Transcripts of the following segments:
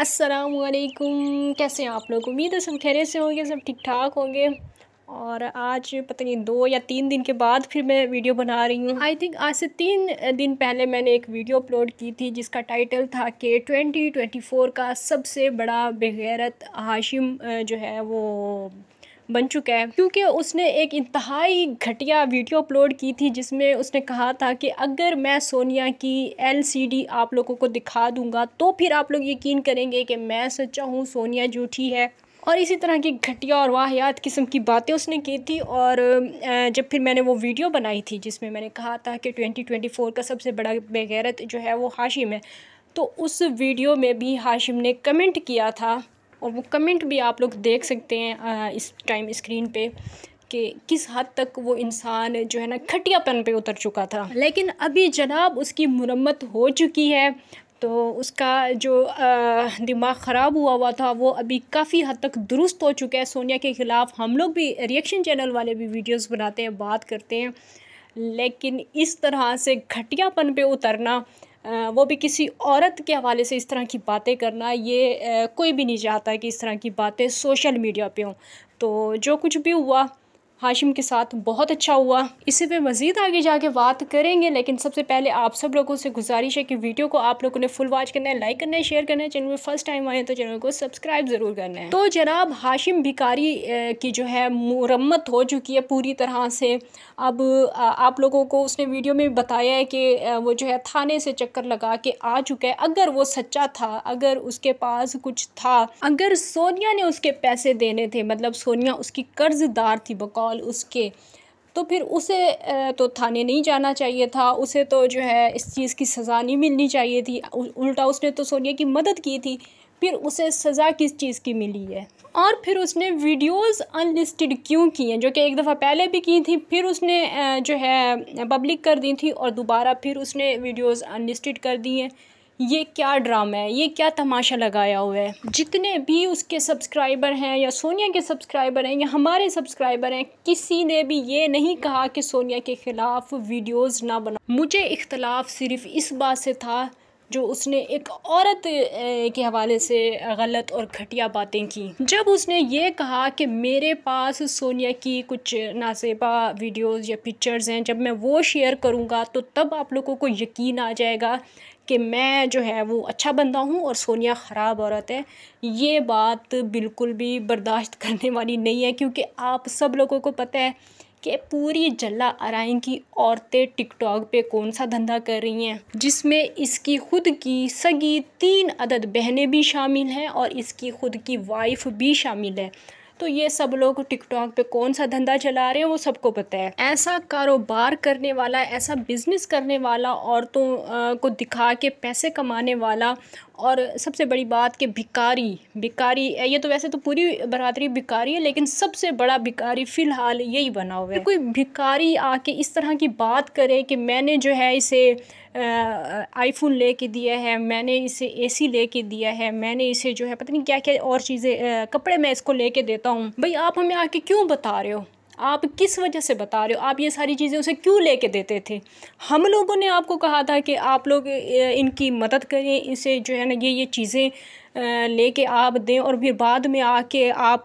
असलकुम कैसे हैं आप लोग उम्मीद है सब खैरियत से होंगे सब ठीक ठाक होंगे और आज पता नहीं दो या तीन दिन के बाद फिर मैं वीडियो बना रही हूँ आई थिंक आज से तीन दिन पहले मैंने एक वीडियो अपलोड की थी जिसका टाइटल था कि 2024 का सबसे बड़ा बेगैरत हाशिम जो है वो बन चुका है क्योंकि उसने एक इंतहाई घटिया वीडियो अपलोड की थी जिसमें उसने कहा था कि अगर मैं सोनिया की एलसीडी आप लोगों को दिखा दूंगा तो फिर आप लोग यकीन करेंगे कि मैं सच्चा हूँ सोनिया झूठी है और इसी तरह की घटिया और वाहियात किस्म की बातें उसने की थी और जब फिर मैंने वो वीडियो बनाई थी जिसमें मैंने कहा था कि 2024 का सबसे बड़ा बेगैरत जो है वो हाशिम है तो उस वीडियो में भी हाशिम ने कमेंट किया था और वो कमेंट भी आप लोग देख सकते हैं इस टाइम स्क्रीन पे कि किस हद तक वो इंसान जो है ना खटियापन पे उतर चुका था लेकिन अभी जनाब उसकी मुरम्मत हो चुकी है तो उसका जो दिमाग ख़राब हुआ हुआ था वो अभी काफ़ी हद तक दुरुस्त हो चुका है सोनिया के ख़िलाफ़ हम लोग भी रिएक्शन चैनल वाले भी वीडियोस बनाते हैं बात करते हैं लेकिन इस तरह से घटियापन पे उतरना वो भी किसी औरत के हवाले से इस तरह की बातें करना ये कोई भी नहीं चाहता कि इस तरह की बातें सोशल मीडिया पे हों तो जो कुछ भी हुआ हाशिम के साथ बहुत अच्छा हुआ इसे पे मज़ीद आगे जाके बात करेंगे लेकिन सबसे पहले आप सब लोगों से गुजारिश है कि वीडियो को आप लोगों ने फुल वॉच करना है लाइक करना है शेयर करना है चैनल में फर्स्ट टाइम आए तो चैनल को सब्सक्राइब ज़रूर करना है तो जनाब हाशिम भिकारी की जो है मुरम्मत हो चुकी है पूरी तरह से अब आप लोगों को उसने वीडियो में बताया है कि वो जो है थाने से चक्कर लगा के आ चुका है अगर वो सच्चा था अगर उसके पास कुछ था अगर सोनिया ने उसके पैसे देने थे मतलब सोनिया उसकी कर्जदार थी बकौल ऑल उसके तो फिर उसे तो थाने नहीं जाना चाहिए था उसे तो जो है इस चीज़ की सज़ा नहीं मिलनी चाहिए थी उल्टा उसने तो सोनिया की मदद की थी फिर उसे सज़ा किस चीज़ की मिली है और फिर उसने वीडियोस अनलिस्टेड क्यों की हैं जो कि एक दफ़ा पहले भी की थी फिर उसने जो है पब्लिक कर दी थी और दोबारा फिर उसने वीडियोस अनलिस्टेड कर दी हैं ये क्या ड्रामा है ये क्या तमाशा लगाया हुआ है जितने भी उसके सब्सक्राइबर हैं या सोनिया के सब्सक्राइबर हैं या हमारे सब्सक्राइबर हैं किसी ने भी ये नहीं कहा कि सोनिया के ख़िलाफ़ वीडियोस ना बनाओ मुझे इख्तलाफ सिर्फ इस बात से था जो उसने एक औरत के हवाले से गलत और घटिया बातें की जब उसने ये कहा कि मेरे पास सोनिया की कुछ नासेबा वीडियोस या पिक्चर्स हैं जब मैं वो शेयर करूँगा तो तब आप लोगों को यकीन आ जाएगा कि मैं जो है वो अच्छा बंदा हूँ और सोनिया ख़राब औरत है ये बात बिल्कुल भी बर्दाश्त करने वाली नहीं है क्योंकि आप सब लोगों को पता है कि पूरी जला आरइन की औरतें टिकटॉक पे कौन सा धंधा कर रही हैं जिसमें इसकी खुद की सगी तीन अदद बहनें भी शामिल हैं और इसकी खुद की वाइफ भी शामिल है तो ये सब लोग टिकटॉक पे कौन सा धंधा चला रहे हैं वो सबको पता है ऐसा कारोबार करने वाला ऐसा बिजनेस करने वाला औरतों को दिखा के पैसे कमाने वाला और सबसे बड़ी बात कि भिकारी भिकारी ये तो वैसे तो पूरी बरादरी भिकारी है लेकिन सबसे बड़ा भिकारी फ़िलहाल यही बना हुआ है कोई भिकारी आके इस तरह की बात करे कि मैंने जो है इसे आईफोन ले कर दिया है मैंने इसे एसी ले कर दिया है मैंने इसे जो है पता नहीं क्या क्या और चीज़ें कपड़े मैं इसको ले कर देता हूँ भाई आप हमें आके क्यों बता रहे हो आप किस वजह से बता रहे हो आप ये सारी चीज़ें उसे क्यों ले कर देते थे हम लोगों ने आपको कहा था कि आप लोग इनकी मदद करें इसे जो है ना ये ये चीज़ें ले के आप दें और फिर बाद में आके आप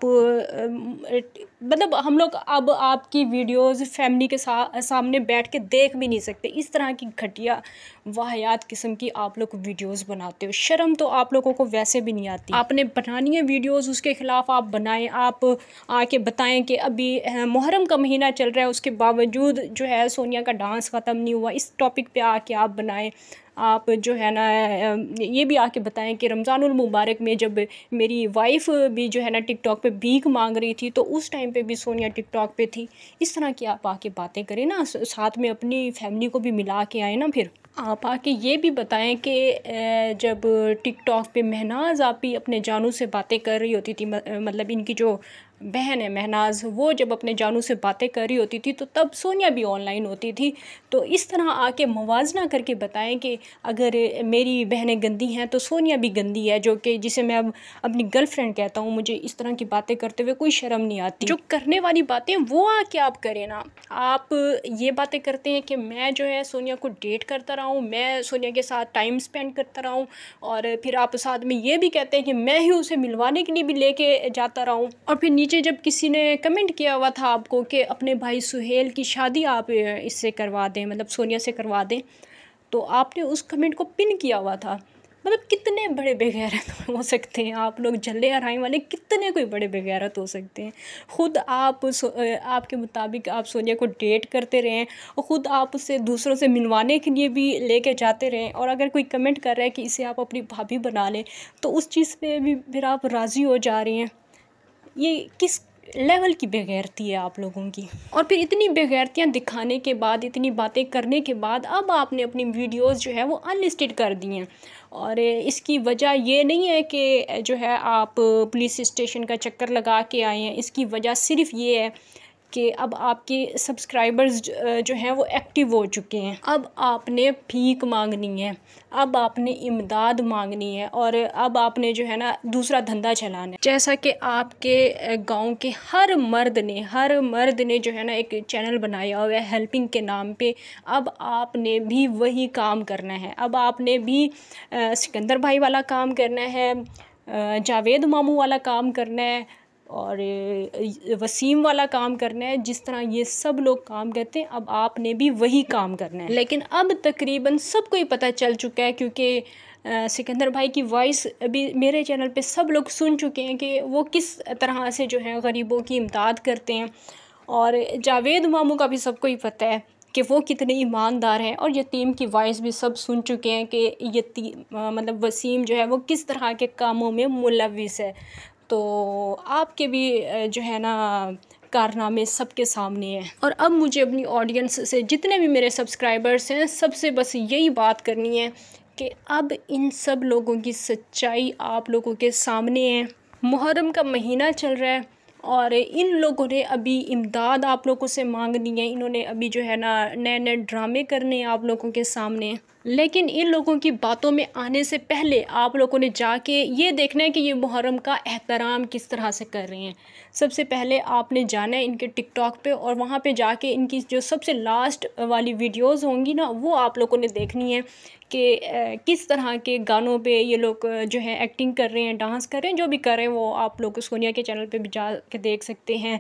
मतलब हम लोग अब आपकी वीडियोस फैमिली के सा, सामने बैठ के देख भी नहीं सकते इस तरह की घटिया वाहियात किस्म की आप लोग वीडियोस बनाते हो शर्म तो आप लोगों को वैसे भी नहीं आती आपने बनानी है वीडियोस उसके ख़िलाफ़ आप बनाएं आप आके बताएं कि अभी मुहर्रम का महीना चल रहा है उसके बावजूद जो है सोनिया का डांस ख़त्म नहीं हुआ इस टॉपिक पर आके आप बनाएँ आप जो है ना ये भी आके बताएं कि रमज़ान मुबारक में जब मेरी वाइफ भी जो है ना टिकटॉक पे भीख मांग रही थी तो उस टाइम पे भी सोनिया टिकटॉक पे थी इस तरह की आप आके बातें करें ना साथ में अपनी फैमिली को भी मिला के आए ना फिर आप आके ये भी बताएं कि जब टिकटॉक पे महनाज आप ही अपने जानू से बातें कर रही होती थी मतलब इनकी जो बहन है महनाज वो जब अपने जानू से बातें कर रही होती थी तो तब सोनिया भी ऑनलाइन होती थी तो इस तरह आके मुवजना करके बताएं कि अगर मेरी बहनें गंदी हैं तो सोनिया भी गंदी है जो कि जिसे मैं अब अपनी गर्लफ्रेंड कहता हूँ मुझे इस तरह की बातें करते हुए कोई शर्म नहीं आती जो करने वाली बातें वो आके आप करें ना आप ये बातें करते हैं कि मैं जो है सोनिया को डेट करता रहा हूँ मैं सोनिया के साथ टाइम स्पेंड करता रहा हूँ और फिर आप साथ में ये भी कहते हैं कि मैं ही उसे मिलवाने के लिए भी लेके जाता रहा हूँ और फिर नीचे नीचे जब किसी ने कमेंट किया हुआ था आपको कि अपने भाई सुहेल की शादी आप इससे करवा दें मतलब सोनिया से करवा दें तो आपने उस कमेंट को पिन किया हुआ था मतलब कितने बड़े बेगैरत हो सकते हैं आप लोग जल्ले हराई वाले कितने कोई बड़े बेगैरत हो सकते हैं ख़ुद आप आपके मुताबिक आप सोनिया को डेट करते रहें और ख़ुद आप उसे दूसरों से मिलवाने के लिए भी लेके जाते रहें और अगर कोई कमेंट कर रहा है कि इसे आप अपनी भाभी बना लें तो उस चीज़ पे भी फिर आप राज़ी हो जा रही हैं ये किस लेवल की बेगैरती है आप लोगों की और फिर इतनी बेगैरतियाँ दिखाने के बाद इतनी बातें करने के बाद अब आपने अपनी वीडियोस जो है वो अनलिस्टेड कर दी हैं और इसकी वजह ये नहीं है कि जो है आप पुलिस स्टेशन का चक्कर लगा के आए हैं इसकी वजह सिर्फ ये है कि अब आपके सब्सक्राइबर्स जो हैं वो एक्टिव हो चुके हैं अब आपने भीख मांगनी है अब आपने इमदाद मांगनी है और अब आपने जो है ना दूसरा धंधा चलाना है जैसा कि आपके गांव के हर मर्द ने हर मर्द ने जो है ना एक चैनल बनाया हुआ है हेल्पिंग के नाम पे अब आपने भी वही काम करना है अब आपने भी सिकंदर भाई वाला काम करना है जावेद मामू वाला काम करना है और वसीम वाला काम करना है जिस तरह ये सब लोग काम करते हैं अब आपने भी वही काम करना है लेकिन अब तकरीबन सबको ही पता चल चुका है क्योंकि सिकंदर भाई की वॉइस अभी मेरे चैनल पे सब लोग सुन चुके हैं कि वो किस तरह से जो है गरीबों की इमदाद करते हैं और जावेद मामू का भी सबको ही पता है कि वो कितने ईमानदार हैं और यतीम की वॉइस भी सब सुन चुके हैं कि यतीम मतलब वसीम जो है वो किस तरह के कामों में मुलविस है तो आपके भी जो है ना कारनामे सबके सामने हैं और अब मुझे अपनी ऑडियंस से जितने भी मेरे सब्सक्राइबर्स हैं सबसे बस यही बात करनी है कि अब इन सब लोगों की सच्चाई आप लोगों के सामने है मुहर्रम का महीना चल रहा है और इन लोगों ने अभी इमदाद आप लोगों से मांगनी है इन्होंने अभी जो है ना नए नए ड्रामे करने हैं आप लोगों के सामने लेकिन इन लोगों की बातों में आने से पहले आप लोगों ने जाके ये देखना है कि ये मुहर्रम का एहतराम किस तरह से कर रहे हैं सबसे पहले आपने जाना है इनके टिकटॉक पे और वहाँ पे जाके इनकी जो सबसे लास्ट वाली वीडियोस होंगी ना वो आप लोगों ने देखनी है कि किस तरह के गानों पे ये लोग जो है एक्टिंग कर रहे हैं डांस कर रहे हैं जो भी कर रहे हैं वो आप लोग सोनिया के चैनल पर भी जा के देख सकते हैं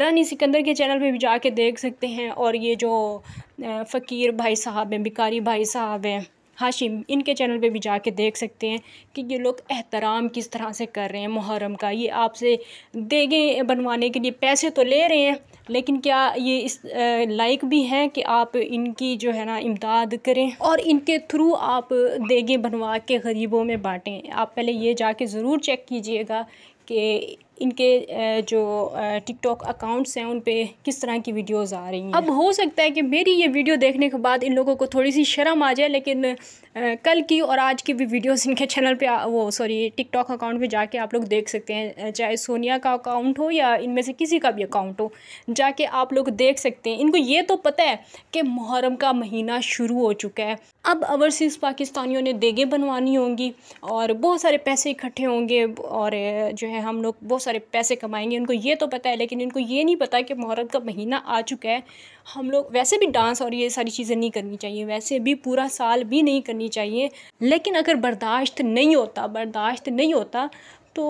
रानी सिकंदर के चैनल पर भी जा के देख सकते हैं और ये जो फ़कीर भाई साहब हैं भिकारी भाई साहब हैं हाशिम इनके चैनल पे भी जाके देख सकते हैं कि ये लोग एहतराम किस तरह से कर रहे हैं मुहर्रम का ये आपसे देगे बनवाने के लिए पैसे तो ले रहे हैं लेकिन क्या ये इस लाइक भी हैं कि आप इनकी जो है ना इमदाद करें और इनके थ्रू आप देगे बनवा के गरीबों में बाँटें आप पहले ये जाके ज़रूर चेक कीजिएगा कि इनके जो टिकटॉक अकाउंट्स हैं उन पे किस तरह की वीडियोस आ रही हैं अब हो सकता है कि मेरी ये वीडियो देखने के बाद इन लोगों को थोड़ी सी शर्म आ जाए लेकिन कल की और आज की भी वीडियोस इनके चैनल पे वो सॉरी टिकटॉक अकाउंट पे जाके आप लोग देख सकते हैं चाहे सोनिया का अकाउंट हो या इनमें से किसी का भी अकाउंट हो जाके आप लोग देख सकते हैं इनको ये तो पता है कि मुहर्रम का महीना शुरू हो चुका है अब ओवरसीज़ पाकिस्तानियों ने देगें बनवानी होंगी और बहुत सारे पैसे इकट्ठे होंगे और जो है हम लोग बहुत सारे पैसे कमाएंगे उनको ये तो पता है लेकिन इनको ये नहीं पता कि मुहरत का महीना आ चुका है हम लोग वैसे भी डांस और ये सारी चीज़ें नहीं करनी चाहिए वैसे भी पूरा साल भी नहीं करनी चाहिए लेकिन अगर बर्दाश्त नहीं होता बर्दाश्त नहीं होता तो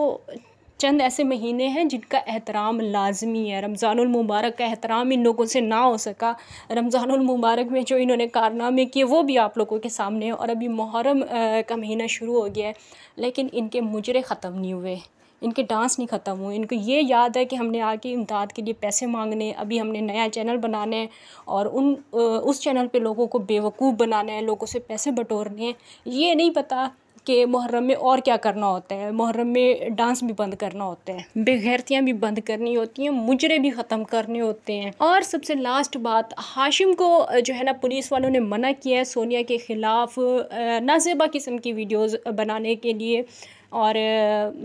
चंद ऐसे महीने हैं जिनका एहतराम लाजमी है रमज़ानमबारक का एहतराम इन लोगों से ना हो सका रमज़ानमबारक में जो इन्होंने कारनामे किए वो भी आप लोगों के सामने और अभी मुहरम का महीना शुरू हो गया है लेकिन इनके मुजरे ख़त्म नहीं हुए इनके डांस नहीं ख़त्म हुए इनको ये याद है कि हमने आके इमदाद के लिए पैसे मांगने अभी हमने नया चैनल बनाना है और उन उस चैनल पे लोगों को बेवकूफ़ बनाना है लोगों से पैसे बटोरने हैं ये नहीं पता कि मुहर्रम में और क्या करना होता है मुहर्रम में डांस भी बंद करना होता है बेगैरतियाँ भी बंद करनी होती हैं मुजरे भी ख़त्म करने होते हैं और सबसे लास्ट बात हाशिम को जो है ना पुलिस वालों ने मना किया है सोनिया के ख़िलाफ़ नाजेबा किस्म की वीडियोज़ बनाने के लिए और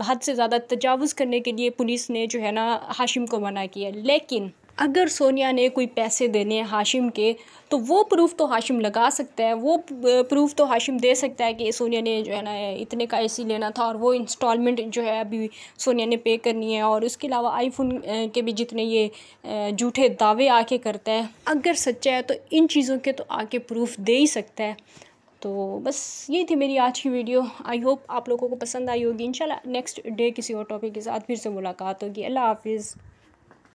हद से ज़्यादा तजावज़ करने के लिए पुलिस ने जो है ना हाशिम को मना किया लेकिन अगर सोनिया ने कोई पैसे देने हैं हाशिम के तो वो प्रूफ तो हाशिम लगा सकता है वो प्रूफ तो हाशिम दे सकता है कि सोनिया ने जो है ना इतने का एसी लेना था और वो इंस्टॉलमेंट जो है अभी सोनिया ने पे करनी है और उसके अलावा आईफोन के भी जितने ये झूठे दावे आके करता है अगर सच्चा है तो इन चीज़ों के तो आके प्रूफ दे ही सकता है तो बस ये थी मेरी आज की वीडियो आई होप आप लोगों को पसंद आई होगी इंशाल्लाह नेक्स्ट डे किसी और टॉपिक के साथ फिर से मुलाकात होगी अल्लाह हाफिज़